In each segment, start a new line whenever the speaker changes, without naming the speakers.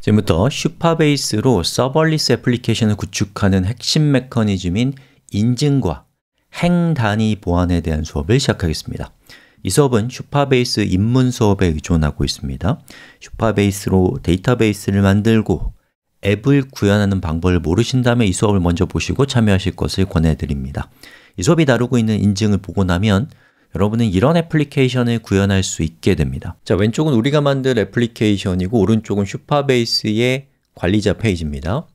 지금부터 슈퍼베이스로 서벌리스 애플리케이션을 구축하는 핵심 메커니즘인 인증과 행 단위 보안에 대한 수업을 시작하겠습니다. 이 수업은 슈퍼베이스 입문 수업에 의존하고 있습니다. 슈퍼베이스로 데이터베이스를 만들고 앱을 구현하는 방법을 모르신다면 이 수업을 먼저 보시고 참여하실 것을 권해드립니다. 이 수업이 다루고 있는 인증을 보고 나면 여러분은 이런 애플리케이션을 구현할 수 있게 됩니다. 자, 왼쪽은 우리가 만든 애플리케이션이고 오른쪽은 슈퍼베이스의 관리자 페이지입니다.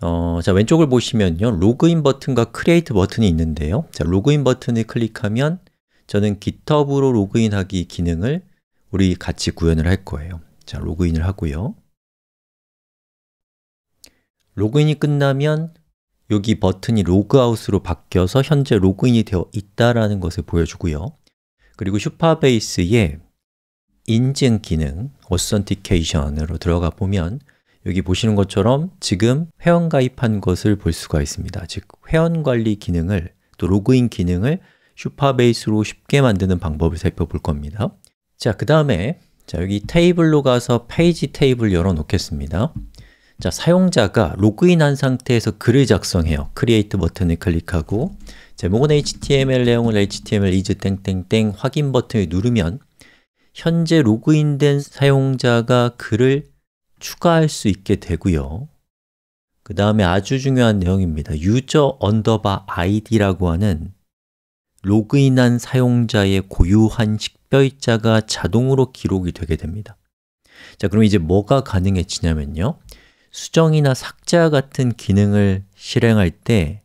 어, 자, 왼쪽을 보시면요. 로그인 버튼과 크리에이트 버튼이 있는데요. 자, 로그인 버튼을 클릭하면 저는 GitHub으로 로그인하기 기능을 우리 같이 구현을 할 거예요. 자, 로그인을 하고요. 로그인이 끝나면 여기 버튼이 로그아웃으로 바뀌어서 현재 로그인이 되어 있다는 것을 보여주고요. 그리고 슈퍼베이스의 인증 기능, a u t t h e n i c a t i o n 으로 들어가 보면 여기 보시는 것처럼 지금 회원 가입한 것을 볼 수가 있습니다. 즉, 회원 관리 기능을 또 로그인 기능을 슈퍼베이스로 쉽게 만드는 방법을 살펴볼 겁니다. 자, 그 다음에 자 여기 테이블로 가서 페이지 테이블 열어 놓겠습니다. 자, 사용자가 로그인한 상태에서 글을 작성해요. 크리에이트 버튼을 클릭하고 제목은 HTML, 내용을 HTML is 땡땡땡 확인 버튼을 누르면 현재 로그인된 사용자가 글을 추가할 수 있게 되고요. 그 다음에 아주 중요한 내용입니다. 유저 언더바 아이디라고 하는 로그인한 사용자의 고유한 식별자가 자동으로 기록이 되게 됩니다. 자, 그럼 이제 뭐가 가능해지냐면요. 수정이나 삭제 와 같은 기능을 실행할 때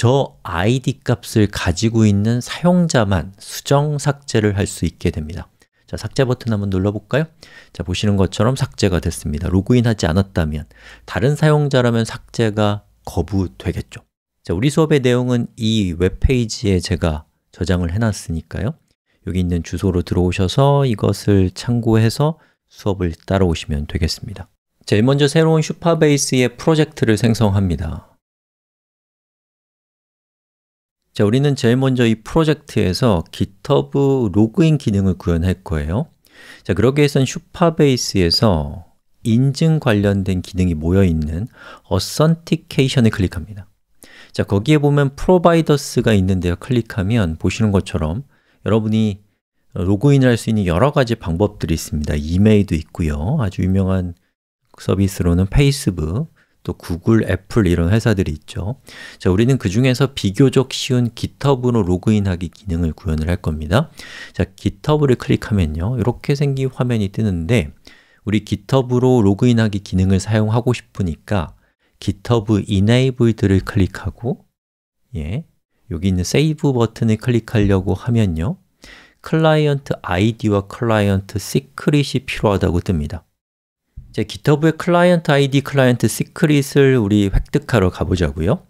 저 id 값을 가지고 있는 사용자만 수정, 삭제를 할 수 있게 됩니다 자, 삭제 버튼 한번 눌러볼까요? 자, 보시는 것처럼 삭제가 됐습니다 로그인하지 않았다면 다른 사용자라면 삭제가 거부되겠죠 자, 우리 수업의 내용은 이 웹페이지에 제가 저장을 해놨으니까요 여기 있는 주소로 들어오셔서 이것을 참고해서 수업을 따라오시면 되겠습니다 제일 먼저 새로운 슈퍼베이스의 프로젝트를 생성합니다. 자, 우리는 제일 먼저 이 프로젝트에서 GitHub 로그인 기능을 구현할 거예요. 자, 그러기 위해선 슈퍼베이스에서 인증 관련된 기능이 모여있는 Authentication을 클릭합니다. 자, 거기에 보면 Providers가 있는데요. 클릭하면 보시는 것처럼 여러분이 로그인을 할 수 있는 여러 가지 방법들이 있습니다. 이메일도 있고요. 아주 유명한 서비스로는 페이스북, 또 구글, 애플 이런 회사들이 있죠. 자, 우리는 그 중에서 비교적 쉬운 GitHub로 로그인하기 기능을 구현을 할 겁니다. 자, GitHub를 클릭하면요. 이렇게 생긴 화면이 뜨는데 우리 GitHub로 로그인하기 기능을 사용하고 싶으니까 GitHub Enabled를 클릭하고 예, 여기 있는 Save 버튼을 클릭하려고 하면요. 클라이언트 아이디와 클라이언트 시크릿이 필요하다고 뜹니다. 이제 GitHub의 클라이언트 ID 클라이언트 시크릿을 우리 획득하러 가보자고요.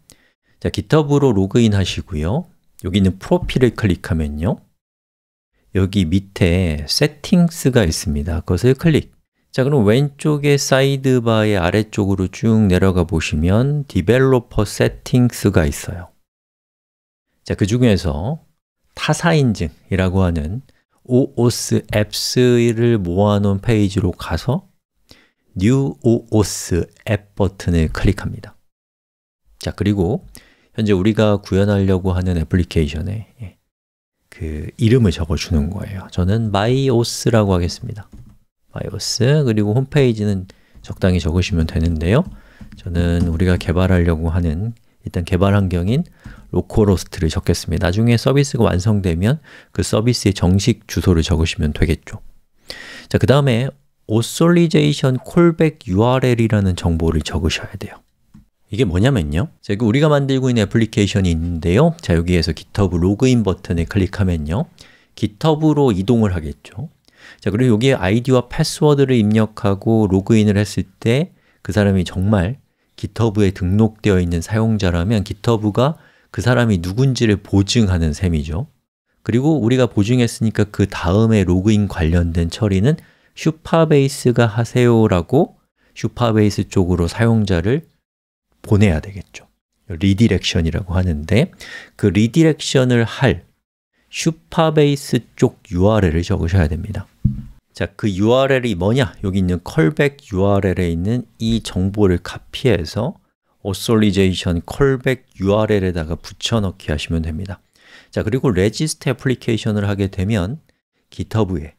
자, GitHub로 로그인 하시고요. 여기 있는 프로필을 클릭하면요. 여기 밑에 세팅스가 있습니다. 그것을 클릭. 자, 그럼 왼쪽에 사이드바의 아래쪽으로 쭉 내려가 보시면 디벨로퍼 세팅스가 있어요. 자, 그 중에서 타사인증이라고 하는 OOS 앱스를 모아놓은 페이지로 가서 New o a u t 버튼을 클릭합니다. 자, 그리고 현재 우리가 구현하려고 하는 애플리케이션에 예, 그 이름을 적어주는 거예요. 저는 MyOS라고 하겠습니다. MyOS, 그리고 홈페이지는 적당히 적으시면 되는데요. 저는 우리가 개발하려고 하는 일단 개발 환경인 로코로스트를 적겠습니다. 나중에 서비스가 완성되면 그 서비스의 정식 주소를 적으시면 되겠죠. 자, 그 다음에 oscillation callback url이라는 정보를 적으셔야 돼요. 이게 뭐냐면요. 자, 우리가 만들고 있는 애플리케이션이 있는데요. 자, 여기에서 GitHub 로그인 버튼을 클릭하면요. GitHub로 이동을 하겠죠. 자, 그리고 여기에 아이디와 패스워드를 입력하고 로그인을 했을 때 그 사람이 정말 GitHub에 등록되어 있는 사용자라면 GitHub가 그 사람이 누군지를 보증하는 셈이죠. 그리고 우리가 보증했으니까 그 다음에 로그인 관련된 처리는 슈퍼베이스가 하세요라고 슈퍼베이스 쪽으로 사용자를 보내야 되겠죠. 리디렉션이라고 하는데 그 리디렉션을 할슈퍼베이스쪽 URL을 적으셔야 됩니다. 자, 그 URL이 뭐냐? 여기 있는 callback URL에 있는 이 정보를 카피해서 authorizationCallback URL에다가 붙여넣기 하시면 됩니다. 자, 그리고 register 애플리케이션을 하게 되면 GitHub에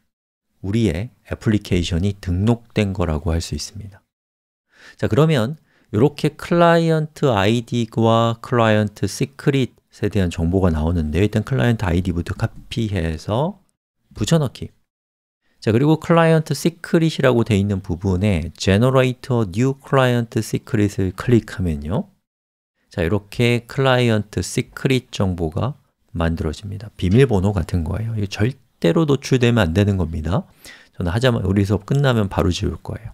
우리의 애플리케이션이 등록된 거라고 할 수 있습니다. 자, 그러면 이렇게 클라이언트 아이디와 클라이언트 시크릿에 대한 정보가 나오는데 일단 클라이언트 아이디부터 카피해서 붙여넣기 자, 그리고 클라이언트 시크릿이라고 되어 있는 부분에 generate a new client secret을 클릭하면요 자, 이렇게 클라이언트 시크릿 정보가 만들어집니다 비밀번호 같은 거예요 이거 절대로 노출되면 안 되는 겁니다 저는 하자마자 우리 에서 끝나면 바로 지울 거예요.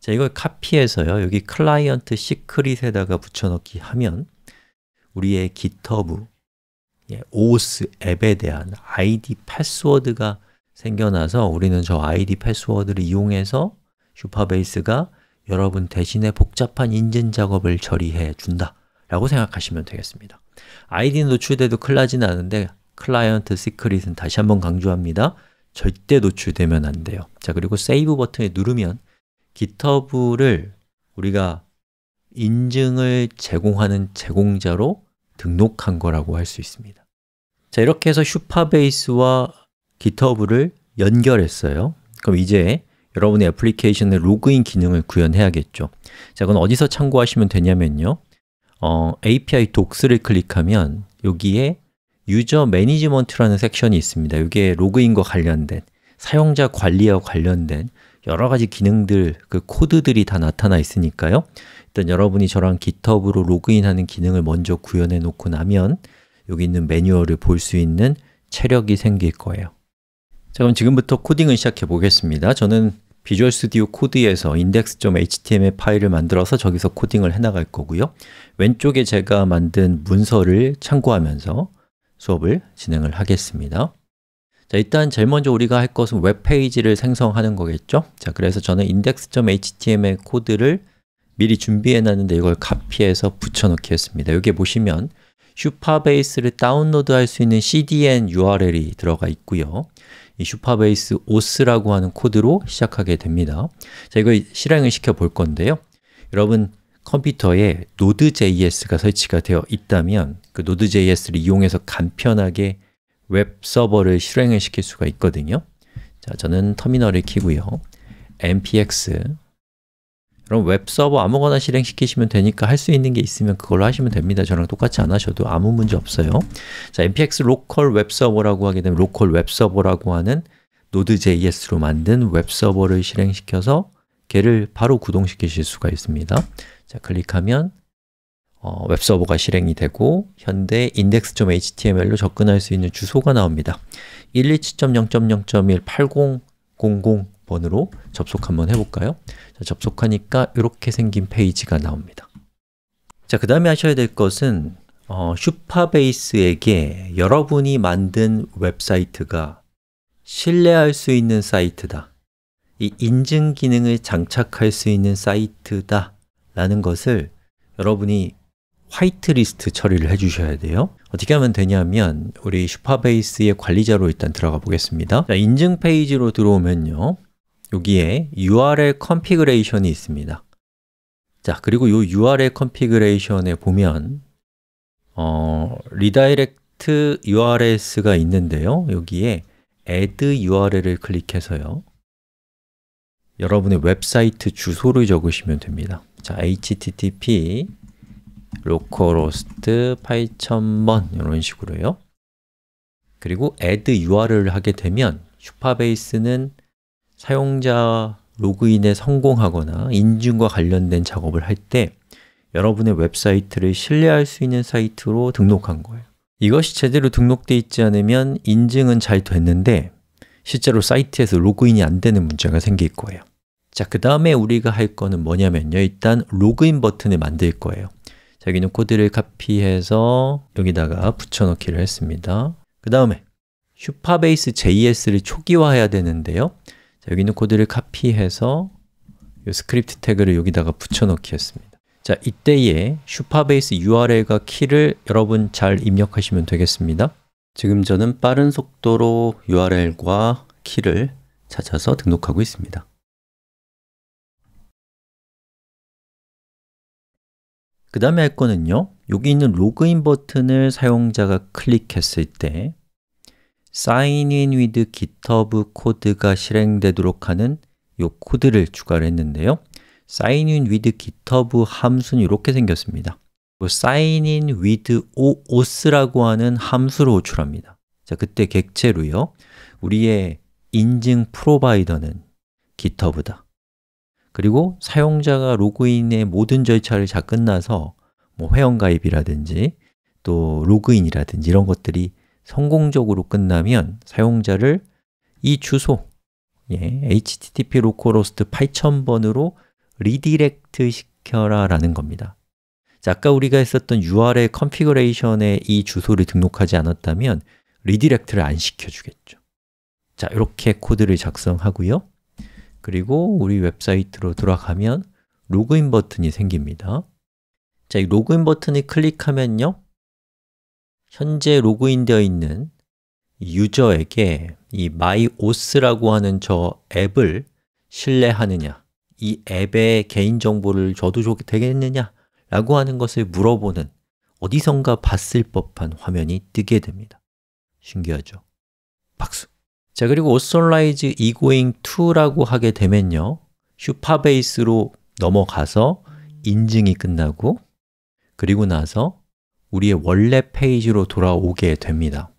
자, 이걸 카피해서요. 여기 클라이언트 시크릿에다가 붙여넣기 하면 우리의 GitHub 예, OS 앱에 대한 아이디 패스워드가 생겨나서 우리는 저 아이디 패스워드를 이용해서 슈퍼베이스가 여러분 대신에 복잡한 인증 작업을 처리해 준다 라고 생각하시면 되겠습니다 아이디는 노출돼도 클라지는 않은데 클라이언트 시크릿은 다시 한번 강조합니다 절대 노출되면 안 돼요. 자, 그리고 세이브 버튼을 누르면 GitHub를 우리가 인증을 제공하는 제공자로 등록한 거라고 할 수 있습니다. 자, 이렇게 해서 슈퍼베이스와 GitHub를 연결했어요. 그럼 이제 여러분의 애플리케이션에 로그인 기능을 구현해야겠죠. 자, 그건 어디서 참고하시면 되냐면요. 어, API 독스를 클릭하면 여기에 유저 매니지먼트라는 섹션이 있습니다. 이게 로그인과 관련된, 사용자 관리와 관련된 여러 가지 기능들, 그 코드들이 다 나타나 있으니까요. 일단 여러분이 저랑 GitHub으로 로그인하는 기능을 먼저 구현해 놓고 나면 여기 있는 매뉴얼을 볼 수 있는 체력이 생길 거예요. 자, 그럼 지금부터 코딩을 시작해 보겠습니다. 저는 비주얼 스튜디오 코드에서 index.html 파일을 만들어서 저기서 코딩을 해 나갈 거고요. 왼쪽에 제가 만든 문서를 참고하면서 수업을 진행을 하겠습니다. 자, 일단 제일 먼저 우리가 할 것은 웹페이지를 생성하는 거겠죠? 자, 그래서 저는 index.html 코드를 미리 준비해 놨는데 이걸 카피해서 붙여넣기 했습니다. 여기에 보시면 슈퍼베이스를 다운로드할 수 있는 cdn url이 들어가 있고요. 이 슈퍼베이스 os라고 하는 코드로 시작하게 됩니다. 자, 이걸 실행을 시켜 볼 건데요. 여러분 컴퓨터에 Node.js가 설치가 되어 있다면 그 Node.js를 이용해서 간편하게 웹 서버를 실행을 시킬 수가 있거든요 자, 저는 터미널을 키고요 npx 그럼 웹 서버 아무거나 실행시키시면 되니까 할 수 있는 게 있으면 그걸로 하시면 됩니다 저랑 똑같이 안 하셔도 아무 문제 없어요 자, npx 로컬 웹 서버라고 하게 되면 로컬 웹 서버라고 하는 Node.js로 만든 웹 서버를 실행시켜서 걔를 바로 구동시키실 수가 있습니다 자, 클릭하면 어, 웹서버가 실행이 되고 현대 index.html로 접근할 수 있는 주소가 나옵니다. 127.0.0.18000번으로 접속 한번 해볼까요? 자, 접속하니까 이렇게 생긴 페이지가 나옵니다. 자, 그 다음에 하셔야 될 것은 어, 슈퍼베이스에게 여러분이 만든 웹사이트가 신뢰할 수 있는 사이트다. 이 인증 기능을 장착할 수 있는 사이트다 라는 것을 여러분이 화이트리스트 처리를 해주셔야 돼요 어떻게 하면 되냐면 우리 슈퍼베이스의 관리자로 일단 들어가 보겠습니다 자, 인증 페이지로 들어오면요 여기에 URL 컨피그레이션이 있습니다 자, 그리고 이 URL 컨피그레이션에 보면 어, 리다이렉트 URLs가 있는데요 여기에 add URL을 클릭해서요 여러분의 웹사이트 주소를 적으시면 됩니다 자, http localhost 8000번 이런 식으로요. 그리고 add URL을 하게 되면 슈퍼베이스는 사용자 로그인에 성공하거나 인증과 관련된 작업을 할 때 여러분의 웹사이트를 신뢰할 수 있는 사이트로 등록한 거예요. 이것이 제대로 등록되어 있지 않으면 인증은 잘 됐는데 실제로 사이트에서 로그인이 안 되는 문제가 생길 거예요. 자, 그 다음에 우리가 할 거는 뭐냐면요. 일단 로그인 버튼을 만들 거예요. 자, 여기는 코드를 카피해서 여기다가 붙여넣기를 했습니다. 그 다음에 슈퍼베이스 JS를 초기화해야 되는데요. 자, 여기 는 코드를 카피해서 이 스크립트 태그를 여기다가 붙여넣기 했습니다. 자, 이때에 슈퍼베이스 URL과 키를 여러분 잘 입력하시면 되겠습니다. 지금 저는 빠른 속도로 URL과 키를 찾아서 등록하고 있습니다. 그 다음에 할 거는요 여기 있는 로그인 버튼을 사용자가 클릭했을 때 sign in with github 코드가 실행되도록 하는 이 코드를 추가를 했는데요 sign in with github 함수는 이렇게 생겼습니다 sign in with auth라고 하는 함수로 호출합니다 자, 그때 객체로요 우리의 인증 프로바이더는 github다 그리고 사용자가 로그인의 모든 절차를 다 끝나서 뭐 회원가입이라든지 또 로그인이라든지 이런 것들이 성공적으로 끝나면 사용자를 이 주소 예, http localhost 8000번으로 리디렉트 시켜라 라는 겁니다 자, 아까 우리가 했었던 URL 컨피그레이션에 이 주소를 등록하지 않았다면 리디렉트를 안 시켜주겠죠 자, 이렇게 코드를 작성하고요 그리고 우리 웹사이트로 들어가면 로그인 버튼이 생깁니다. 자, 이 로그인 버튼을 클릭하면요. 현재 로그인되어 있는 유저에게 이 마이오스라고 하는 저 앱을 신뢰하느냐 이 앱의 개인정보를 줘도 좋게 되겠느냐 라고 하는 것을 물어보는 어디선가 봤을 법한 화면이 뜨게 됩니다 신기하죠? 박수! 자, 그리고 오솔라이즈 이고잉 2라고 하게 되면요. 슈퍼베이스로 넘어가서 인증이 끝나고 그리고 나서 우리의 원래 페이지로 돌아오게 됩니다.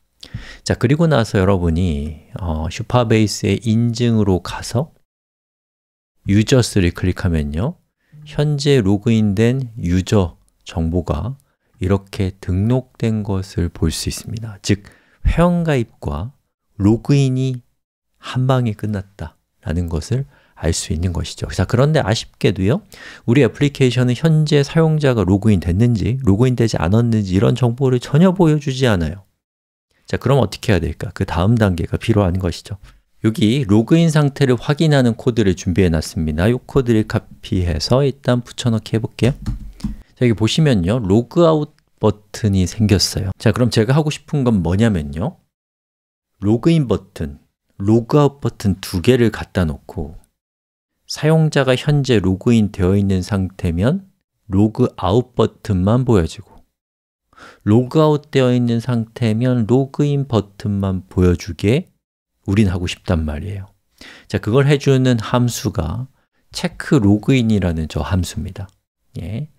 자, 그리고 나서 여러분이 어, 슈퍼베이스의 인증으로 가서 유저스를 클릭하면요. 현재 로그인된 유저 정보가 이렇게 등록된 것을 볼 수 있습니다. 즉, 회원가입과 로그인이 한 방에 끝났다라는 것을 알 수 있는 것이죠. 자, 그런데 아쉽게도요, 우리 애플리케이션은 현재 사용자가 로그인 됐는지, 로그인 되지 않았는지 이런 정보를 전혀 보여주지 않아요. 자, 그럼 어떻게 해야 될까? 그 다음 단계가 필요한 것이죠. 여기 로그인 상태를 확인하는 코드를 준비해 놨습니다. 이 코드를 카피해서 일단 붙여넣기 해볼게요. 자, 여기 보시면요. 로그아웃 버튼이 생겼어요. 자, 그럼 제가 하고 싶은 건 뭐냐면요. 로그인 버튼, 로그아웃 버튼 두 개를 갖다 놓고 사용자가 현재 로그인 되어 있는 상태면 로그아웃 버튼만 보여지고 로그아웃 되어 있는 상태면 로그인 버튼만 보여주게 우린 하고 싶단 말이에요 자, 그걸 해주는 함수가 체크 로그인이라는 저 함수입니다 예.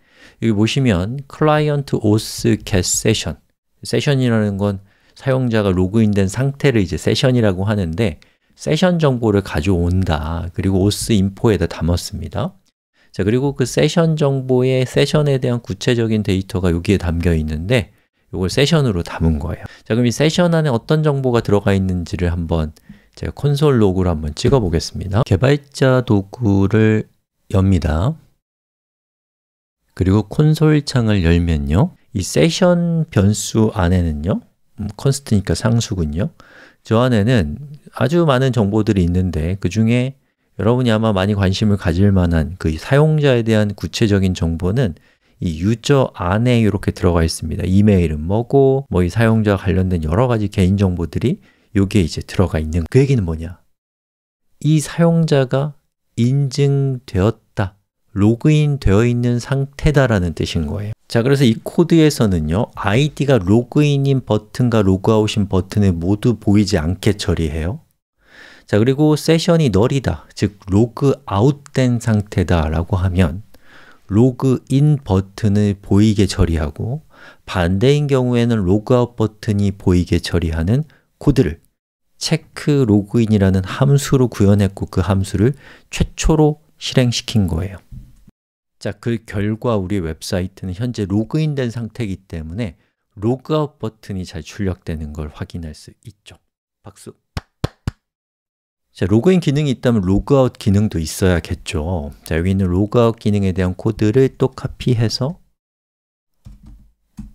여기 보시면 client auth get session 세션이라는 건 사용자가 로그인된 상태를 이제 세션이라고 하는데 세션 정보를 가져온다. 그리고 오스 인포에다 담았습니다. 자, 그리고 그 세션 정보의 세션에 대한 구체적인 데이터가 여기에 담겨 있는데 이걸 세션으로 담은 거예요. 자, 그럼 이 세션 안에 어떤 정보가 들어가 있는지를 한번 제가 콘솔 로그를 한번 찍어 보겠습니다. 개발자 도구를 엽니다. 그리고 콘솔 창을 열면요. 이 세션 변수 안에는요. 음, 컨스트니까 상수군요. 저 안에는 아주 많은 정보들이 있는데 그 중에 여러분이 아마 많이 관심을 가질 만한 그 사용자에 대한 구체적인 정보는 이 유저 안에 이렇게 들어가 있습니다. 이메일은 뭐고 뭐 이 사용자 와 관련된 여러 가지 개인 정보들이 여기에 이제 들어가 있는 그 얘기는 뭐냐? 이 사용자가 인증되었 로그인 되어 있는 상태다라는 뜻인 거예요. 자, 그래서 이 코드에서는요. id가 로그인인 버튼과 로그아웃인 버튼을 모두 보이지 않게 처리해요. 자, 그리고 세션이 널이다, 즉 로그아웃된 상태다라고 하면 로그인 버튼을 보이게 처리하고 반대인 경우에는 로그아웃 버튼이 보이게 처리하는 코드를 체크 로그인이라는 함수로 구현했고 그 함수를 최초로 실행시킨 거예요. 자, 그 결과 우리 웹사이트는 현재 로그인된 상태이기 때문에 로그아웃 버튼이 잘 출력되는 걸 확인할 수 있죠. 박수! 자, 로그인 기능이 있다면 로그아웃 기능도 있어야겠죠. 자, 여기 있는 로그아웃 기능에 대한 코드를 또 카피해서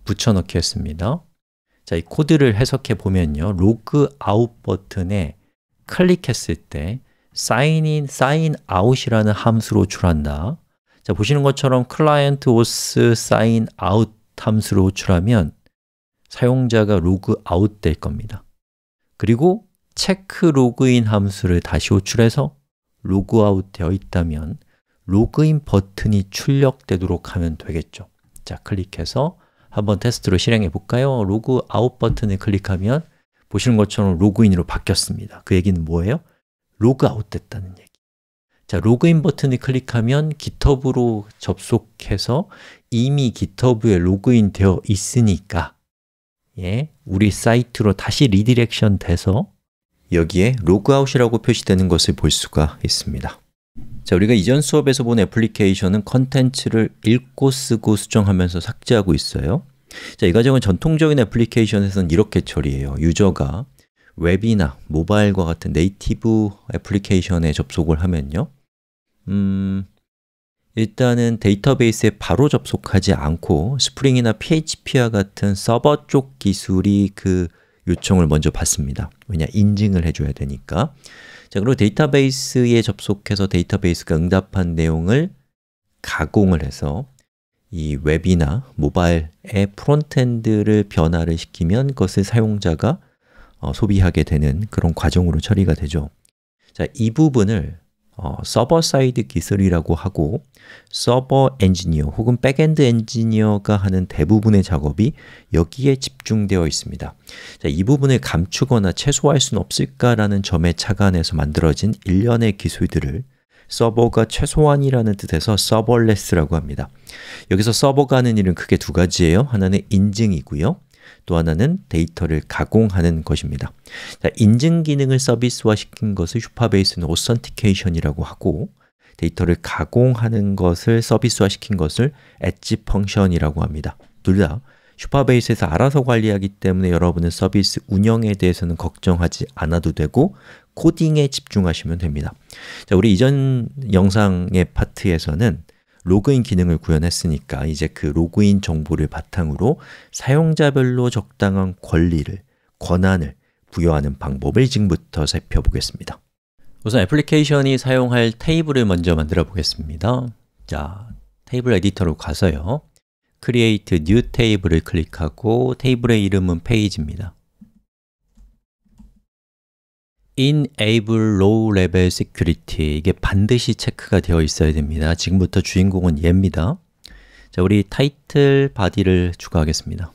붙여넣기 했습니다. 자, 이 코드를 해석해 보면요. 로그아웃 버튼에 클릭했을 때 sign in, sign out이라는 함수로 출한다. 자, 보시는 것처럼 클라이언트 오스 사인 아웃 함수로 호출하면 사용자가 로그 아웃 될 겁니다. 그리고 체크 로그인 함수를 다시 호출해서 로그 아웃 되어 있다면 로그인 버튼이 출력되도록 하면 되겠죠. 자, 클릭해서 한번 테스트로 실행해 볼까요? 로그 아웃 버튼을 클릭하면 보시는 것처럼 로그인으로 바뀌었습니다. 그 얘기는 뭐예요? 로그 아웃 됐다는 얘기. 자, 로그인 버튼을 클릭하면 GitHub으로 접속해서 이미 GitHub에 로그인 되어 있으니까 예, 우리 사이트로 다시 리디렉션 돼서 여기에 로그아웃이라고 표시되는 것을 볼 수가 있습니다. 자, 우리가 이전 수업에서 본 애플리케이션은 컨텐츠를 읽고 쓰고 수정하면서 삭제하고 있어요. 자, 이 과정은 전통적인 애플리케이션에서는 이렇게 처리해요. 유저가 웹이나 모바일과 같은 네이티브 애플리케이션에 접속을 하면요. 음, 일단은 데이터베이스에 바로 접속하지 않고 스프링이나 PHP와 같은 서버 쪽 기술이 그 요청을 먼저 받습니다. 왜냐, 인증을 해줘야 되니까. 자, 그리고 데이터베이스에 접속해서 데이터베이스가 응답한 내용을 가공을 해서 이 웹이나 모바일의 프론트엔드를 변화를 시키면 그것을 사용자가 어, 소비하게 되는 그런 과정으로 처리가 되죠. 자, 이 부분을 어, 서버 사이드 기술이라고 하고 서버 엔지니어 혹은 백엔드 엔지니어가 하는 대부분의 작업이 여기에 집중되어 있습니다. 자, 이 부분을 감추거나 최소화할 수는 없을까라는 점에 착안해서 만들어진 일련의 기술들을 서버가 최소한이라는 뜻에서 서버레스라고 합니다. 여기서 서버가 하는 일은 크게 두 가지예요. 하나는 인증이고요. 또 하나는 데이터를 가공하는 것입니다. 자, 인증 기능을 서비스화 시킨 것을 슈퍼베이스는 오선티케이션이라고 하고 데이터를 가공하는 것을 서비스화 시킨 것을 엣지 펑션이라고 합니다. 둘 다 슈퍼베이스에서 알아서 관리하기 때문에 여러분은 서비스 운영에 대해서는 걱정하지 않아도 되고 코딩에 집중하시면 됩니다. 자, 우리 이전 영상의 파트에서는 로그인 기능을 구현했으니까 이제 그 로그인 정보를 바탕으로 사용자별로 적당한 권리를, 권한을 부여하는 방법을 지금부터 살펴보겠습니다. 우선 애플리케이션이 사용할 테이블을 먼저 만들어 보겠습니다. 자, 테이블 에디터로 가서요. Create New Table을 클릭하고 테이블의 이름은 페이지입니다. enable low level security 이게 반드시 체크가 되어 있어야 됩니다. 지금부터 주인공은 얘입니다. 자, 우리 타이틀 바디를 추가하겠습니다.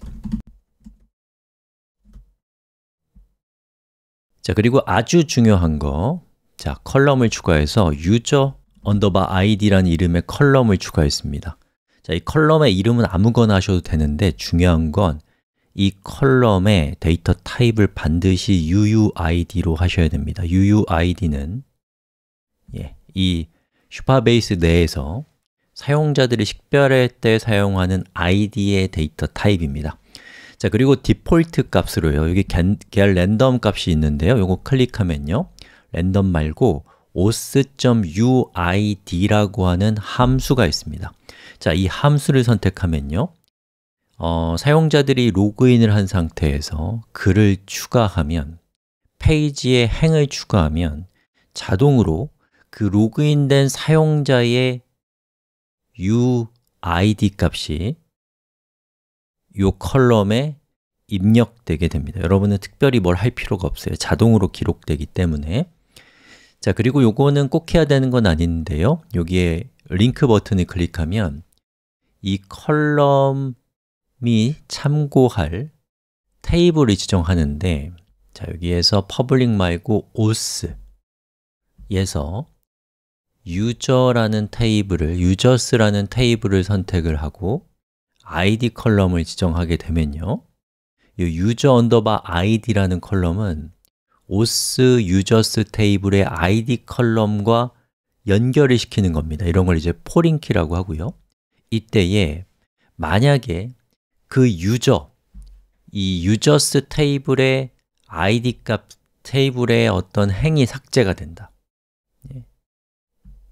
자, 그리고 아주 중요한 거 자, 컬럼을 추가해서 user underbar id라는 이름의 컬럼을 추가했습니다. 자, 이 컬럼의 이름은 아무거나 하셔도 되는데 중요한 건이 컬럼의 데이터 타입을 반드시 UUID로 하셔야 됩니다. UUID는 예, 이 슈퍼베이스 내에서 사용자들이 식별할 때 사용하는 id의 데이터 타입입니다. 자, 그리고 디폴트 값으로요. 여기 get 랜덤 값이 있는데요. 이거 클릭하면요. 랜덤 말고 os.uid라고 하는 함수가 있습니다. 자, 이 함수를 선택하면요. 어, 사용자들이 로그인을 한 상태에서 글을 추가하면 페이지에 행을 추가하면 자동으로 그 로그인된 사용자의 UID 값이 이 컬럼에 입력되게 됩니다. 여러분은 특별히 뭘 할 필요가 없어요. 자동으로 기록되기 때문에 자 그리고 요거는 꼭 해야 되는 건 아닌데요. 여기에 링크 버튼을 클릭하면 이 컬럼 미 참고할 테이블을 지정하는데 자 여기에서 public 말고 os 에서 유저라는 테이블을, 유저스라는 테이블을 선택을 하고 id 컬럼을 지정하게 되면요 이 user underbar id라는 컬럼은 os users 테이블의 id 컬럼과 연결을 시키는 겁니다 이런 걸 이제 포링키라고 하고요 이때에 만약에 그 유저, 이 유저스 테이블의 id 값 테이블의 어떤 행이 삭제가 된다. 예.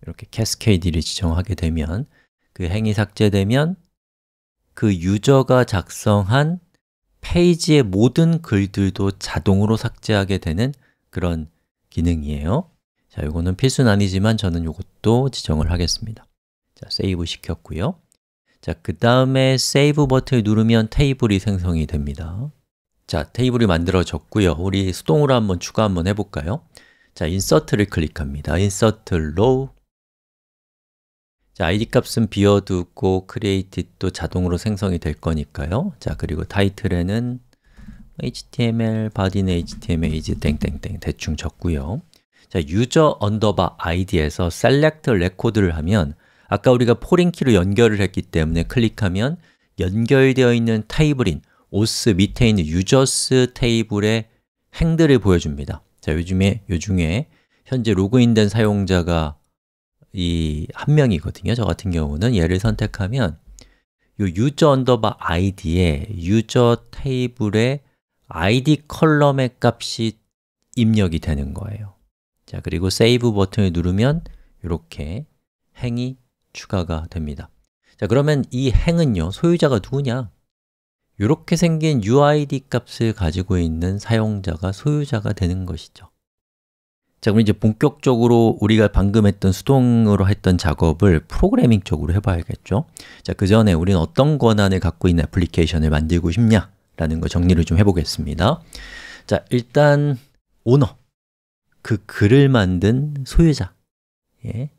이렇게 캐스케이드를 지정하게 되면 그 행이 삭제되면 그 유저가 작성한 페이지의 모든 글들도 자동으로 삭제하게 되는 그런 기능이에요 자, 이거는 필수는 아니지만 저는 이것도 지정을 하겠습니다 자, 세이브 시켰고요 자, 그 다음에 Save 버튼을 누르면 테이블이 생성이 됩니다. 자, 테이블이 만들어졌고요. 우리 수동으로 한번 추가 한번 해볼까요? 자, 인서트를 클릭합니다. 인서트 로우 자, id 값은 비워두고 created도 자동으로 생성이 될 거니까요. 자, 그리고 타이틀에는 html, body는 html, is 땡땡땡 대충 적고요. 자, user underbar id에서 select record를 하면 아까 우리가 포링키로 연결을 했기 때문에 클릭하면 연결되어 있는 테이블인 오스 밑에 있는 유저스 테이블의 행들을 보여줍니다. 자, 요즘에 요 중에 현재 로그인된 사용자가 이 한 명이거든요. 저 같은 경우는 얘를 선택하면 요 유저 언더바 아이디에 유저 테이블의 아이디 컬럼의 값이 입력이 되는 거예요. 자, 그리고 세이브 버튼을 누르면 이렇게 행이 추가가 됩니다 자 그러면 이 행은요, 소유자가 누구냐? 이렇게 생긴 uid 값을 가지고 있는 사용자가 소유자가 되는 것이죠 자, 그럼 이제 본격적으로 우리가 방금 했던 수동으로 했던 작업을 프로그래밍 쪽으로 해봐야겠죠? 자, 그 전에 우리는 어떤 권한을 갖고 있는 애플리케이션을 만들고 싶냐? 라는 거 정리를 좀 해보겠습니다 자, 일단 오너, 그 글을 만든 소유자 예.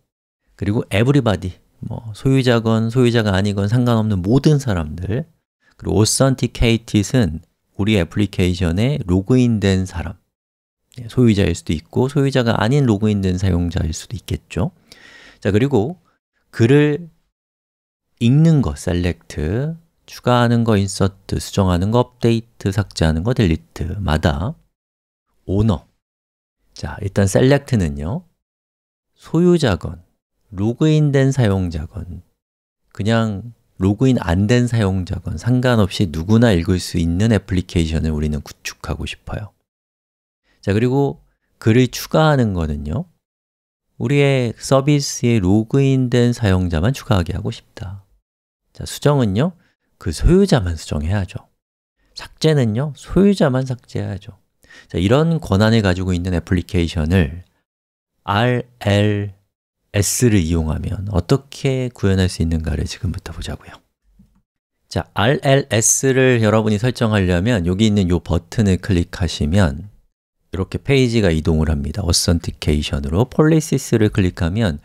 그리고 에브리바디 뭐 소유자건 소유자가 아니건 상관없는 모든 사람들 그리고 authenticate은 우리 애플리케이션에 로그인된 사람 예, 소유자일 수도 있고 소유자가 아닌 로그인된 사용자일 수도 있겠죠 자 그리고 글을 읽는 것, select 추가하는 거 insert 수정하는 거 update, 삭제하는 거 delete 마다 오너 자 일단 select는요 소유자건 로그인된 사용자건 그냥 로그인 안 된 사용자건 상관없이 누구나 읽을 수 있는 애플리케이션을 우리는 구축하고 싶어요 자 그리고 글을 추가하는 거는요 우리의 서비스에 로그인된 사용자만 추가하게 하고 싶다 자 수정은요 그 소유자만 수정해야죠 삭제는요 소유자만 삭제해야죠 자, 이런 권한을 가지고 있는 애플리케이션을 RL s를 이용하면 어떻게 구현할 수 있는가를 지금부터 보자고요. 자, RLS를 여러분이 설정하려면 여기 있는 이 버튼을 클릭하시면 이렇게 페이지가 이동을 합니다. 어센티케이션으로 폴리시스를 클릭하면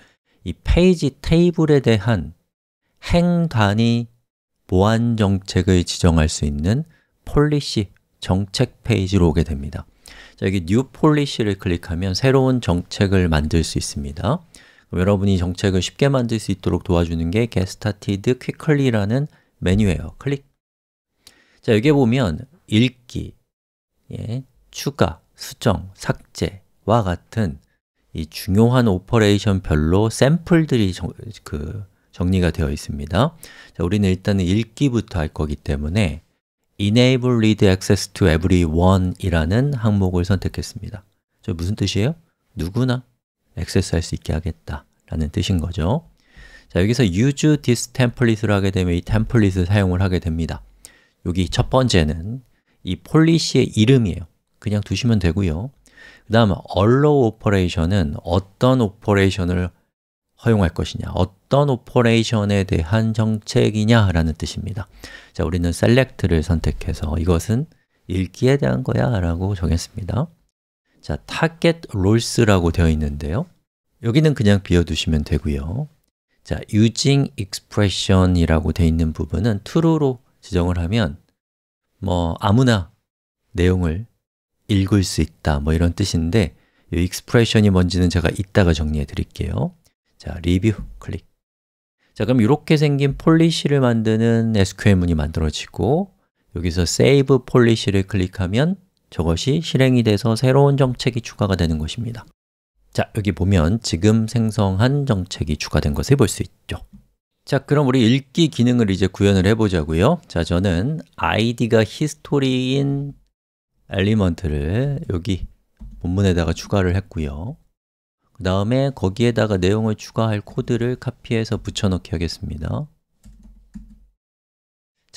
이 페이지 테이블에 대한 행간이 보안 정책을 지정할 수 있는 폴리시 정책 페이지로 오게 됩니다. 자, 여기 New Policy를 클릭하면 새로운 정책을 만들 수 있습니다. 여러분이 정책을 쉽게 만들 수 있도록 도와주는 게 Get Started Quickly라는 메뉴예요. 클릭! 자, 여기 에 보면 읽기, 예, 추가, 수정, 삭제와 같은 이 중요한 오퍼레이션별로 샘플들이 정, 그 정리가 되어 있습니다. 자, 우리는 일단은 읽기부터 할 거기 때문에 Enable Read Access to Everyone 이라는 항목을 선택했습니다. 저 무슨 뜻이에요? 누구나 액세스할 수 있게 하겠다라는 뜻인 거죠. 자, 여기서 use this template를 하게 되면 이 t e m p l 템플릿을 사용을 하게 됩니다. 여기 첫 번째는 이 폴리시의 이름이에요. 그냥 두시면 되고요. 그 다음 allow operation은 어떤 오퍼레이션을 허용할 것이냐, 어떤 오퍼레이션에 대한 정책이냐라는 뜻입니다. 자, 우리는 select를 선택해서 이것은 읽기에 대한 거야 라고 정했습니다. 자, target rolls라고 되어 있는데요. 여기는 그냥 비워두시면 되고요. 자, using expression이라고 되어 있는 부분은 true로 지정을 하면 뭐 아무나 내용을 읽을 수 있다 뭐 이런 뜻인데 이 expression이 뭔지는 제가 이따가 정리해 드릴게요. 자, 리뷰 클릭. 자, 그럼 이렇게 생긴 폴리시를 만드는 SQL문이 만들어지고 여기서 save 폴리시를 클릭하면 저것이 실행이 돼서 새로운 정책이 추가가 되는 것입니다. 자, 여기 보면 지금 생성한 정책이 추가된 것을 볼 수 있죠. 자, 그럼 우리 읽기 기능을 이제 구현을 해보자고요. 자, 저는 id가 h i s t o r y 인 엘리먼트를 여기 본문에다가 추가를 했고요. 그 다음에 거기에다가 내용을 추가할 코드를 카피해서 붙여넣기 하겠습니다.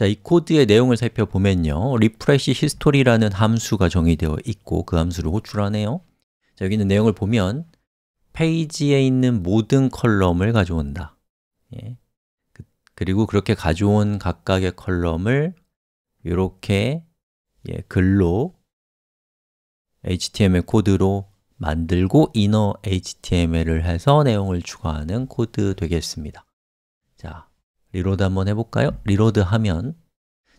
자, 이 코드의 내용을 살펴보면요. refresh history라는 함수가 정의되어 있고 그 함수를 호출하네요. 자, 여기 있는 내용을 보면 페이지에 있는 모든 컬럼을 가져온다. 예. 그, 그리고 그렇게 가져온 각각의 컬럼을 이렇게 예, 글로 HTML 코드로 만들고 inner HTML을 해서 내용을 추가하는 코드 되겠습니다. 자, 리로드 한번 해볼까요? 리로드 하면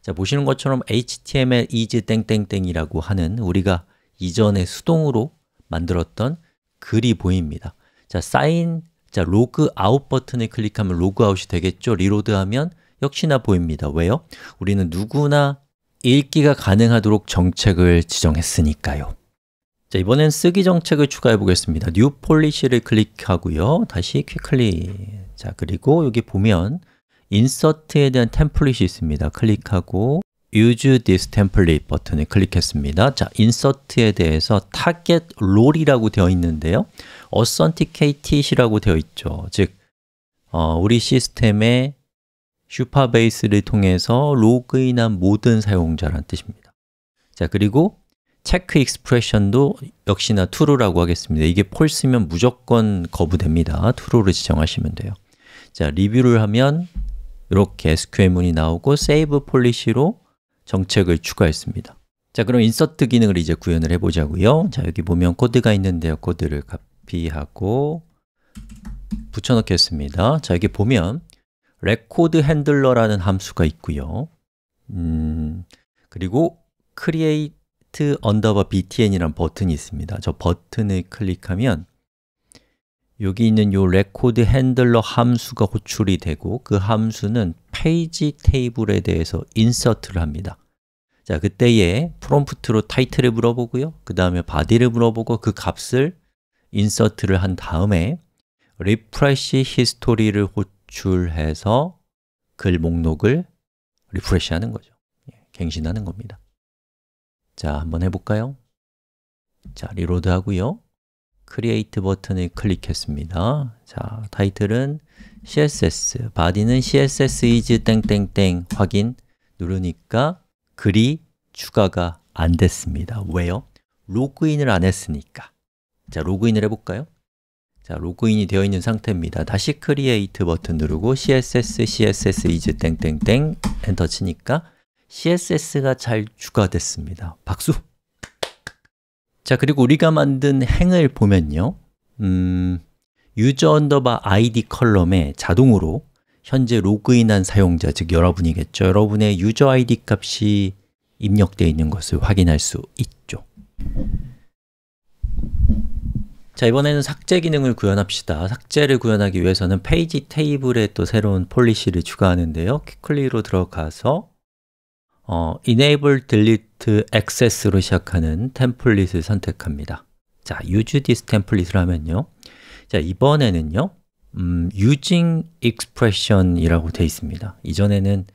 자 보시는 것처럼 html is 땡땡땡이라고 하는 우리가 이전에 수동으로 만들었던 글이 보입니다 자 사인 자 로그 아웃 버튼을 클릭하면 로그 아웃이 되겠죠 리로드하면 역시나 보입니다 왜요? 우리는 누구나 읽기가 가능하도록 정책을 지정했으니까요 자 이번엔 쓰기 정책을 추가해 보겠습니다 뉴폴리시를 클릭하고요 다시 퀵클릭. 자 그리고 여기 보면 인서트에 대한 템플릿이 있습니다. 클릭하고 Use this template 버튼을 클릭했습니다. 자, 인서트에 대해서 타겟 롤이라고 되어 있는데요. authenticate이라고 되어 있죠. 즉, 어, 우리 시스템의 슈퍼베이스를 통해서 로그인한 모든 사용자란 뜻입니다. 자, 그리고 체크 익스프레션도 역시나 true라고 하겠습니다. 이게 false면 무조건 거부됩니다. true를 지정하시면 돼요. 자, 리뷰를 하면 이렇게 SQL문이 나오고 save polish로 정책을 추가했습니다 자 그럼 인서트 기능을 이제 구현을 해보자고요 자 여기 보면 코드가 있는데요 코드를 카피하고 붙여넣겠습니다 자 여기 보면 레코드 핸들러라는 함수가 있고요 음, 그리고 create underbar btn이란 버튼이 있습니다 저 버튼을 클릭하면 여기 있는 이 레코드 핸들러 함수가 호출이 되고 그 함수는 페이지 테이블에 대해서 인서트를 합니다. 자, 그때에 프롬프트로 타이틀을 물어보고요. 그 다음에 바디를 물어보고 그 값을 인서트를 한 다음에 리프레시 히스토리를 호출해서 글 목록을 리프레시 하는 거죠. 예, 갱신하는 겁니다. 자, 한번 해볼까요? 자, 리로드 하고요. create 버튼을 클릭했습니다. 자, 타이틀은 css, 바디는 css is 땡땡땡 확인 누르니까 글이 추가가 안 됐습니다. 왜요? 로그인을 안 했으니까. 자, 로그인을 해볼까요? 자, 로그인이 되어 있는 상태입니다. 다시 create 버튼 누르고 css css is 땡땡땡 엔터 치니까 css가 잘 추가됐습니다. 박수! 자, 그리고 우리가 만든 행을 보면요. 음, 유저 언더바 id 컬럼에 자동으로 현재 로그인한 사용자, 즉 여러분이겠죠. 여러분의 유저 id 값이 입력되어 있는 것을 확인할 수 있죠. 자, 이번에는 삭제 기능을 구현합시다. 삭제를 구현하기 위해서는 페이지 테이블에 또 새로운 폴리시를 추가하는데요. 퀵클리로 들어가서 어, enable, delete, access로 시작하는 템플릿을 선택합니다. 자, use this 템플릿을 하면요. 자, 이번에는요. 음, using expression이라고 되어 있습니다. 이전에는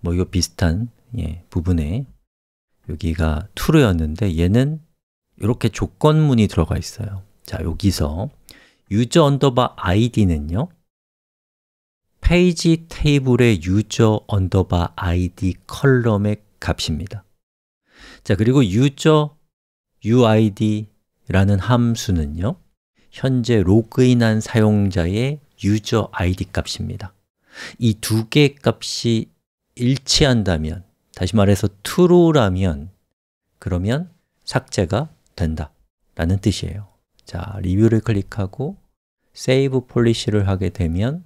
뭐 이거 비슷한 예, 부분에 여기가 true였는데 얘는 이렇게 조건문이 들어가 있어요. 자, 여기서 user underbar id는요. 페이지 테이블의 유저 언더바 id 컬럼의 값입니다. 자, 그리고 유저 uid라는 함수는요. 현재 로그인한 사용자의 유저 id 값입니다. 이 두 개의 값이 일치한다면, 다시 말해서 true라면 그러면 삭제가 된다 라는 뜻이에요. 자, 리뷰를 클릭하고 save p o l i c y 를 하게 되면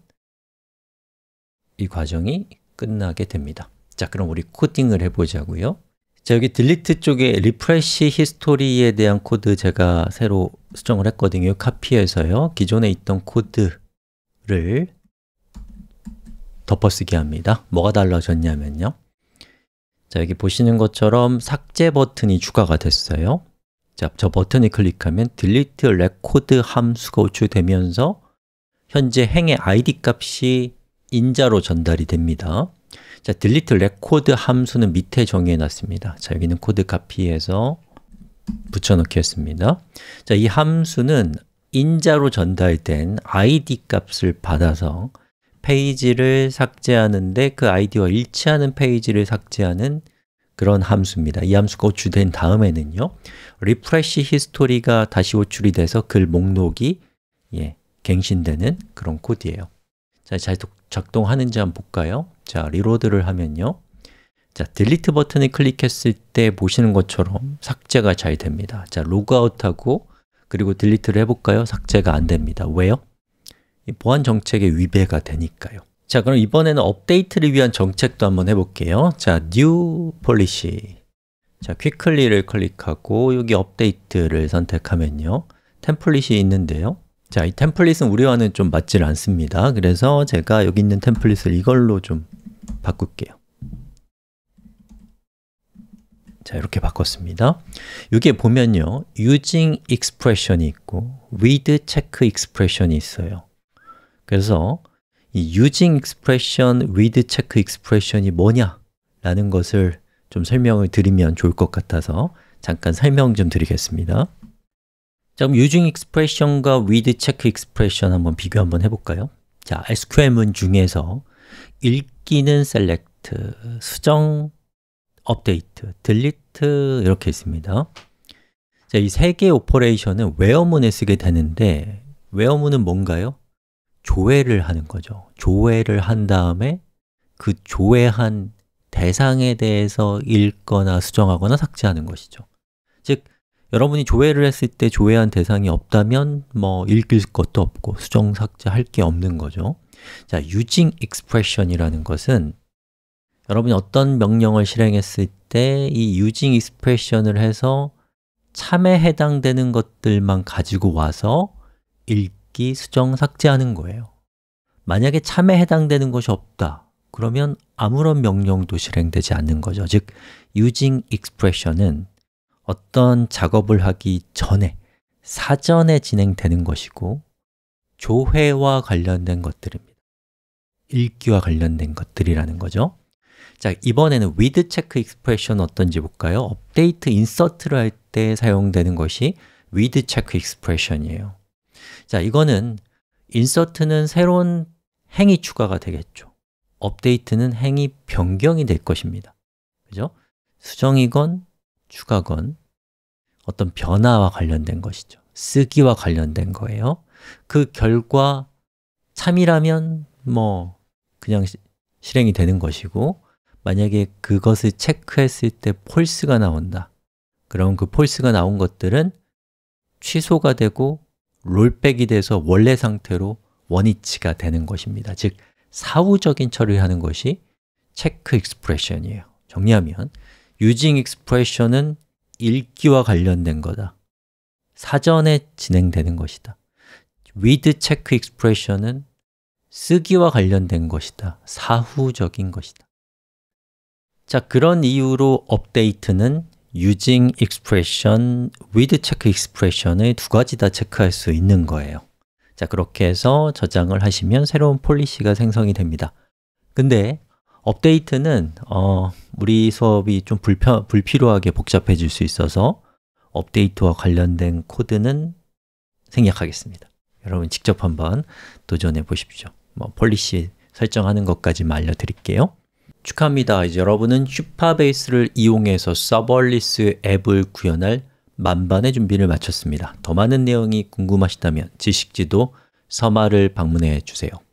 이 과정이 끝나게 됩니다. 자, 그럼 우리 코딩을 해보자고요. 자, 여기 delete 쪽에 refresh history에 대한 코드 제가 새로 수정을 했거든요. 카피해서요. 기존에 있던 코드를 덮어쓰기 합니다. 뭐가 달라졌냐면요. 자, 여기 보시는 것처럼 삭제 버튼이 추가가 됐어요. 자, 저 버튼을 클릭하면 delete record 함수가 호출되면서 현재 행의 id 값이 인자로 전달이 됩니다. 자, delete record 함수는 밑에 정의해 놨습니다. 자, 여기는 코드 카피해서 붙여넣기 했습니다. 자, 이 함수는 인자로 전달된 id 값을 받아서 페이지를 삭제하는데 그 i d 와 일치하는 페이지를 삭제하는 그런 함수입니다. 이 함수가 호출된 다음에는요. refresh h i s t o r y 가 다시 호출이 돼서 글 목록이 예, 갱신되는 그런 코드예요. 자, 잘, 작동하는지 한번 볼까요? 자, 리로드를 하면요 자, 딜리트 버튼을 클릭했을 때 보시는 것처럼 삭제가 잘 됩니다 자, 로그아웃하고 그리고 딜리트를 해볼까요? 삭제가 안 됩니다 왜요? 보안 정책에 위배가 되니까요 자, 그럼 이번에는 업데이트를 위한 정책도 한번 해볼게요 자, New Policy 자, 퀵클리를 클릭하고 여기 업데이트를 선택하면요 템플릿이 있는데요 자, 이 템플릿은 우리와는 좀 맞질 않습니다. 그래서 제가 여기 있는 템플릿을 이걸로 좀 바꿀게요. 자, 이렇게 바꿨습니다. 여기에 보면요. using expression이 있고 with check expression이 있어요. 그래서 이 using expression, with check expression이 뭐냐? 라는 것을 좀 설명을 드리면 좋을 것 같아서 잠깐 설명 좀 드리겠습니다. 자, 그럼 using expression과 with check expression 한번 비교 한번 해볼까요? 자, SQL문 중에서 읽기는 select, 수정, update, delete 이렇게 있습니다. 자, 이 세 개의 오퍼레이션은 where문에 쓰게 되는데 where문은 뭔가요? 조회를 하는 거죠. 조회를 한 다음에 그 조회한 대상에 대해서 읽거나 수정하거나 삭제하는 것이죠. 즉, 여러분이 조회를 했을 때 조회한 대상이 없다면 뭐 읽을 것도 없고 수정 삭제할 게 없는 거죠. 자, using expression이라는 것은 여러분이 어떤 명령을 실행했을 때 이 using expression을 해서 참에 해당되는 것들만 가지고 와서 읽기, 수정, 삭제하는 거예요. 만약에 참에 해당되는 것이 없다. 그러면 아무런 명령도 실행되지 않는 거죠. 즉, using expression은 어떤 작업을 하기 전에 사전에 진행되는 것이고 조회와 관련된 것들입니다. 읽기와 관련된 것들이라는 거죠. 자, 이번에는 with check expression 어떤지 볼까요? 업데이트 인서트를 할 때 사용되는 것이 with check e x p r e s s i o n 이에요 자, 이거는 인서트는 새로운 행이 추가가 되겠죠. 업데이트는 행이 변경이 될 것입니다. 그죠? 수정이건 추가건 어떤 변화와 관련된 것이죠. 쓰기와 관련된 거예요. 그 결과 참이라면 뭐 그냥 시, 실행이 되는 것이고 만약에 그것을 체크했을 때 false가 나온다. 그럼 그 false가 나온 것들은 취소가 되고 롤백이 돼서 원래 상태로 원위치가 되는 것입니다. 즉 사후적인 처리하는 것이 체크 익스프레션이에요. 정리하면 using expression은 읽기와 관련된 거다. 사전에 진행되는 것이다. with check expression은 쓰기와 관련된 것이다. 사후적인 것이다. 자, 그런 이유로 업데이트는 using expression, with check expression의 두 가지 다 체크할 수 있는 거예요. 자, 그렇게 해서 저장을 하시면 새로운 폴리시가 생성이 됩니다. 근데 업데이트는 어, 우리 수업이 좀 불편, 불필요하게 복잡해질 수 있어서 업데이트와 관련된 코드는 생략하겠습니다. 여러분 직접 한번 도전해 보십시오. 뭐 폴리시 설정하는 것까지 알려드릴게요. 축하합니다. 이제 여러분은 슈퍼베이스를 이용해서 서벌리스 앱을 구현할 만반의 준비를 마쳤습니다. 더 많은 내용이 궁금하시다면 지식지도 서마를 방문해 주세요.